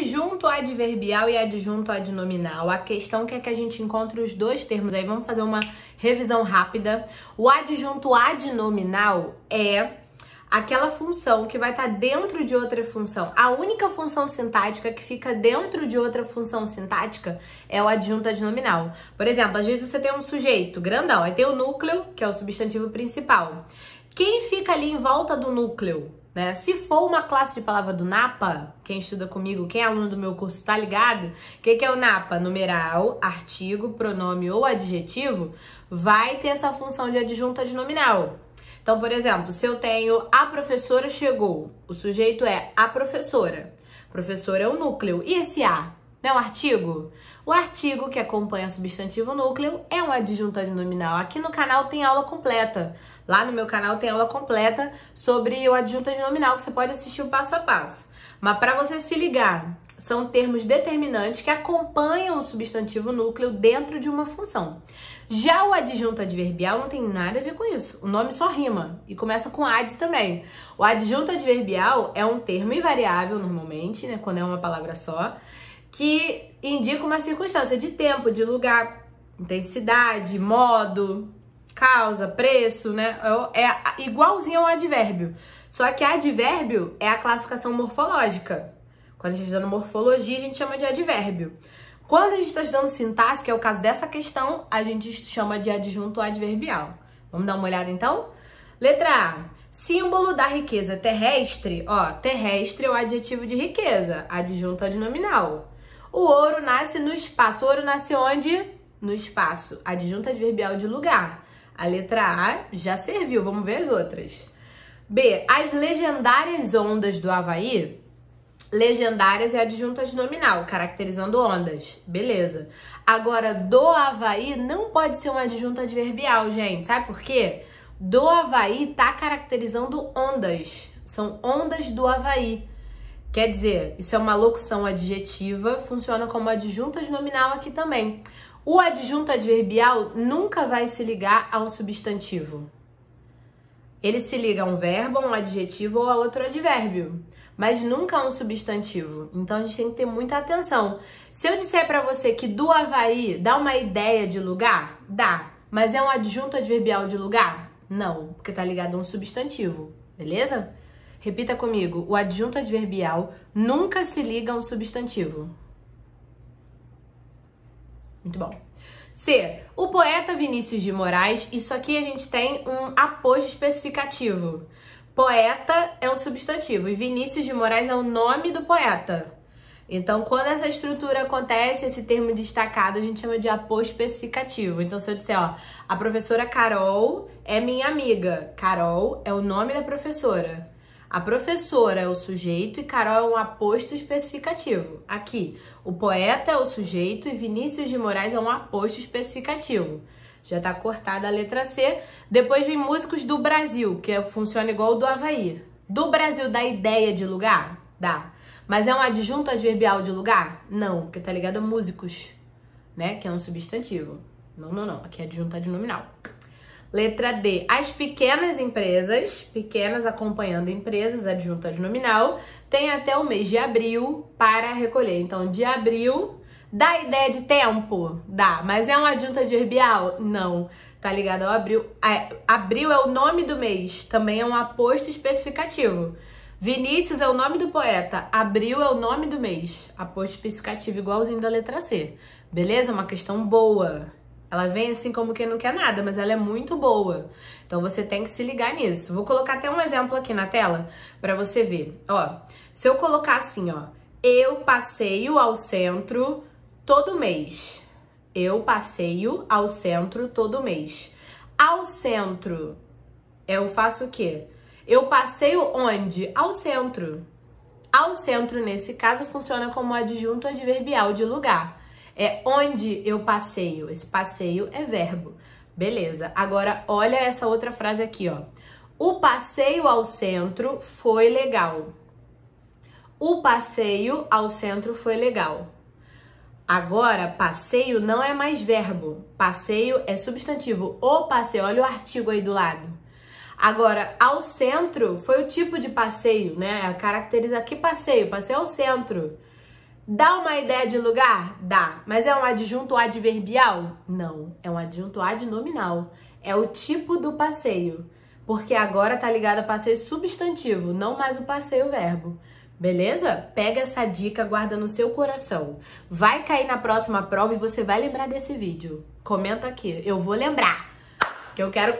adjunto adverbial e adjunto adnominal. A questão que é que a gente encontre os dois termos aí. Vamos fazer uma revisão rápida. O adjunto adnominal é aquela função que vai estar tá dentro de outra função. A única função sintática que fica dentro de outra função sintática é o adjunto adnominal. Por exemplo, às vezes você tem um sujeito grandão, aí tem o núcleo, que é o substantivo principal. Quem fica ali em volta do núcleo? Né? Se for uma classe de palavra do NAPA, quem estuda comigo, quem é aluno do meu curso, tá ligado? O que, que é o NAPA? Numeral, artigo, pronome ou adjetivo, vai ter essa função de adjunta de nominal. Então, por exemplo, se eu tenho a professora chegou, o sujeito é a professora. Professora é o núcleo. E esse A? Não é um artigo? O artigo que acompanha o substantivo núcleo é um adjunto adnominal. Aqui no canal tem aula completa. Lá no meu canal tem aula completa sobre o adjunto adnominal que você pode assistir o passo a passo. Mas para você se ligar, são termos determinantes que acompanham o substantivo núcleo dentro de uma função. Já o adjunto adverbial não tem nada a ver com isso. O nome só rima e começa com ad também. O adjunto adverbial é um termo invariável normalmente, né, quando é uma palavra só, que indica uma circunstância de tempo, de lugar, intensidade, modo, causa, preço, né? É igualzinho ao advérbio. Só que advérbio é a classificação morfológica. Quando a gente tá está dando morfologia, a gente chama de advérbio. Quando a gente está estudando sintaxe, que é o caso dessa questão, a gente chama de adjunto adverbial. Vamos dar uma olhada então? Letra A. Símbolo da riqueza terrestre. Ó, terrestre é o adjetivo de riqueza, adjunto adnominal. O ouro nasce no espaço. O ouro nasce onde? No espaço. Adjunta adverbial de lugar. A letra A já serviu. Vamos ver as outras. B. As legendárias ondas do Havaí. Legendárias é adjuntas nominal, caracterizando ondas. Beleza. Agora, do Havaí não pode ser um adjunta adverbial, gente. Sabe por quê? Do Havaí tá caracterizando ondas. São ondas do Havaí. Quer dizer, isso é uma locução adjetiva, funciona como adjunta de nominal aqui também. O adjunto adverbial nunca vai se ligar a um substantivo. Ele se liga a um verbo, a um adjetivo ou a outro advérbio, mas nunca a um substantivo. Então a gente tem que ter muita atenção. Se eu disser para você que do Havaí dá uma ideia de lugar, dá, mas é um adjunto adverbial de lugar? Não, porque tá ligado a um substantivo, beleza? Repita comigo: o adjunto adverbial nunca se liga a um substantivo. Muito bom. C. O poeta Vinícius de Moraes, isso aqui a gente tem um apoio especificativo. Poeta é um substantivo e Vinícius de Moraes é o nome do poeta. Então, quando essa estrutura acontece, esse termo destacado a gente chama de apoio especificativo. Então, se eu disser, ó, a professora Carol é minha amiga. Carol é o nome da professora. A professora é o sujeito e Carol é um aposto especificativo. Aqui, o poeta é o sujeito e Vinícius de Moraes é um aposto especificativo. Já está cortada a letra C. Depois vem músicos do Brasil, que funciona igual o do Havaí. Do Brasil dá ideia de lugar? Dá. Mas é um adjunto adverbial de lugar? Não, porque tá ligado a músicos, né? Que é um substantivo. Não, não, não. Aqui é adjunto adnominal. Letra D, as pequenas empresas, pequenas acompanhando empresas, adjunta nominal, tem até o mês de abril para recolher. Então, de abril, dá ideia de tempo? Dá, mas é um de adverbial? Não tá ligado ao abril. É, abril é o nome do mês, também é um aposto especificativo. Vinícius é o nome do poeta, abril é o nome do mês. Aposto especificativo igualzinho da letra C. Beleza? Uma questão boa. Ela vem assim como quem não quer nada, mas ela é muito boa. Então você tem que se ligar nisso. Vou colocar até um exemplo aqui na tela para você ver. Ó, se eu colocar assim, ó, eu passeio ao centro todo mês. Eu passeio ao centro todo mês. Ao centro, eu faço o quê? Eu passeio onde? Ao centro. Ao centro, nesse caso, funciona como adjunto adverbial de lugar. É onde eu passeio. Esse passeio é verbo. Beleza. Agora, olha essa outra frase aqui, ó. O passeio ao centro foi legal. O passeio ao centro foi legal. Agora, passeio não é mais verbo. Passeio é substantivo. O passeio, olha o artigo aí do lado. Agora, ao centro foi o tipo de passeio, né? Caracteriza que passeio? Passeio ao centro. Dá uma ideia de lugar? Dá. Mas é um adjunto adverbial? Não. É um adjunto adnominal. É o tipo do passeio. Porque agora tá ligado a passeio substantivo, não mais o passeio verbo. Beleza? Pega essa dica, guarda no seu coração. Vai cair na próxima prova e você vai lembrar desse vídeo. Comenta aqui. Eu vou lembrar. Que eu quero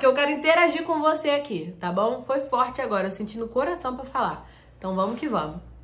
que eu quero interagir com você aqui, tá bom? Foi forte agora, eu senti no coração para falar. Então vamos que vamos.